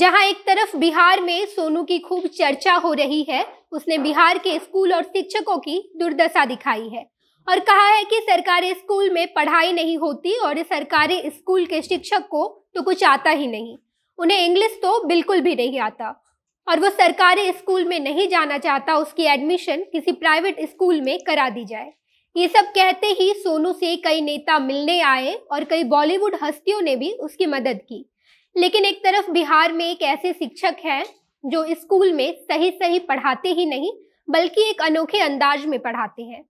जहां एक तरफ बिहार में सोनू की खूब चर्चा हो रही है उसने बिहार के स्कूल और शिक्षकों की दुर्दशा दिखाई है और कहा है कि सरकारी स्कूल में पढ़ाई नहीं होती और सरकारी स्कूल के शिक्षक को तो कुछ आता ही नहीं उन्हें इंग्लिश तो बिल्कुल भी नहीं आता और वो सरकारी स्कूल में नहीं जाना चाहता उसकी एडमिशन किसी प्राइवेट स्कूल में करा दी जाए ये सब कहते ही सोनू से कई नेता मिलने आए और कई बॉलीवुड हस्तियों ने भी उसकी मदद की लेकिन एक तरफ बिहार में एक ऐसे शिक्षक है जो स्कूल में सही सही पढ़ाते ही नहीं बल्कि एक अनोखे अंदाज में पढ़ाते हैं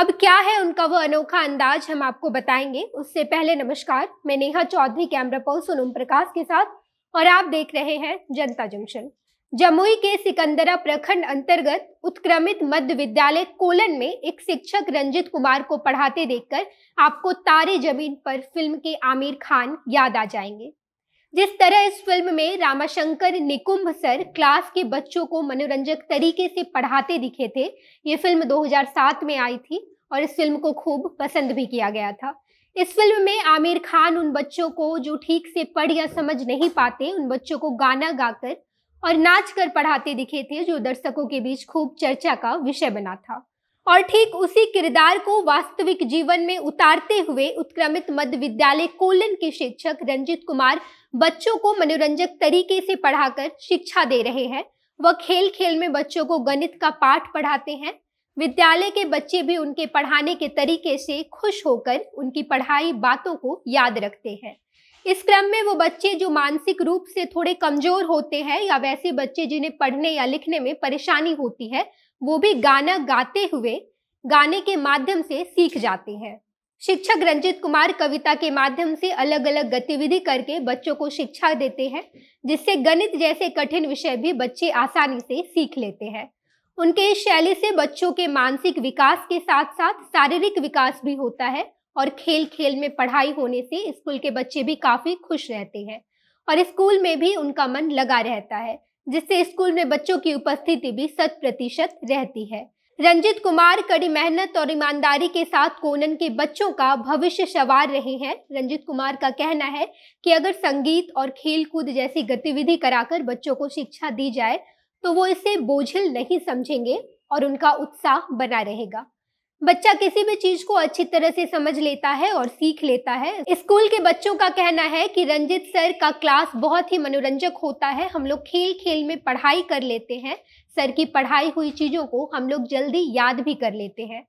अब क्या है उनका वो अनोखा अंदाज हम आपको बताएंगे उससे पहले नमस्कार मैं नेहा चौधरी कैमरा पर्सन ओम प्रकाश के साथ और आप देख रहे हैं जनता जंक्शन जमुई के सिकंदरा प्रखंड अंतर्गत उत्क्रमित मध्य विद्यालय कोलन में एक शिक्षक रंजित कुमार को पढ़ाते देखकर आपको तारे जमीन पर फिल्म के आमिर खान याद आ जाएंगे जिस तरह इस फिल्म में रामाशंकर निकुंभ सर क्लास के बच्चों को मनोरंजक तरीके से पढ़ाते दिखे थे ये फिल्म 2007 में आई थी और इस फिल्म को खूब पसंद भी किया गया था इस फिल्म में आमिर खान उन बच्चों को जो ठीक से पढ़ या समझ नहीं पाते उन बच्चों को गाना गाकर और नाच कर पढ़ाते दिखे थे जो दर्शकों के बीच खूब चर्चा का विषय बना था और ठीक उसी किरदार को वास्तविक जीवन में उतारते हुए उत्क्रमित मध्य विद्यालय कोलन के शिक्षक रंजित कुमार बच्चों को मनोरंजक तरीके से पढ़ाकर शिक्षा दे रहे हैं वह खेल खेल में बच्चों को गणित का पाठ पढ़ाते हैं विद्यालय के बच्चे भी उनके पढ़ाने के तरीके से खुश होकर उनकी पढ़ाई बातों को याद रखते हैं इस क्रम में वो बच्चे जो मानसिक रूप से थोड़े कमजोर होते हैं या वैसे बच्चे जिन्हें पढ़ने या लिखने में परेशानी होती है वो भी गाना गाते हुए गाने के माध्यम से सीख जाते हैं शिक्षक रंजित कुमार कविता के माध्यम से अलग अलग गतिविधि करके बच्चों को शिक्षा देते हैं जिससे गणित जैसे कठिन विषय भी बच्चे आसानी से सीख लेते हैं उनके इस शैली से बच्चों के मानसिक विकास के साथ साथ शारीरिक विकास भी होता है और खेल खेल में पढ़ाई होने से स्कूल के बच्चे भी काफ़ी खुश रहते हैं और स्कूल में भी उनका मन लगा रहता है जिससे स्कूल में बच्चों की उपस्थिति भी शत प्रतिशत रहती है रंजित कुमार कड़ी मेहनत और ईमानदारी के साथ कोनन के बच्चों का भविष्य सवार रहे हैं रंजित कुमार का कहना है कि अगर संगीत और खेलकूद जैसी गतिविधि कराकर बच्चों को शिक्षा दी जाए तो वो इसे बोझिल नहीं समझेंगे और उनका उत्साह बना रहेगा बच्चा किसी भी चीज को अच्छी तरह से समझ लेता है और सीख लेता है स्कूल के बच्चों का कहना है कि रंजित सर का क्लास बहुत ही मनोरंजक होता है हम लोग खेल खेल में पढ़ाई कर लेते हैं सर की पढ़ाई हुई चीजों को हम लोग जल्दी याद भी कर लेते हैं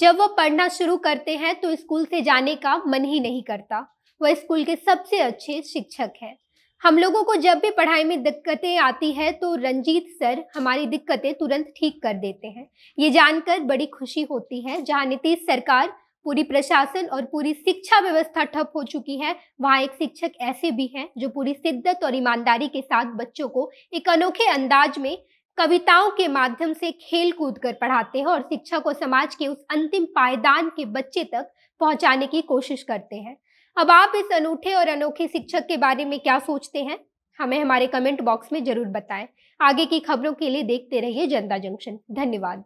जब वो पढ़ना शुरू करते हैं तो स्कूल से जाने का मन ही नहीं करता वह स्कूल के सबसे अच्छे शिक्षक हैं हम लोगों को जब भी पढ़ाई में दिक्कतें आती है तो रंजीत सर हमारी दिक्कतें तुरंत ठीक कर देते हैं ये जानकर बड़ी खुशी होती है जहाँ नीतीश सरकार पूरी प्रशासन और पूरी शिक्षा व्यवस्था ठप हो चुकी है वहाँ एक शिक्षक ऐसे भी हैं जो पूरी शिद्दत और ईमानदारी के साथ बच्चों को एक अनोखे अंदाज में कविताओं के माध्यम से खेल कूद कर पढ़ाते हैं और शिक्षा को समाज के उस अंतिम पायदान के बच्चे तक पहुंचाने की कोशिश करते हैं अब आप इस अनूठे और अनोखे शिक्षक के बारे में क्या सोचते हैं हमें हमारे कमेंट बॉक्स में जरूर बताएं आगे की खबरों के लिए देखते रहिए जनता जंक्शन धन्यवाद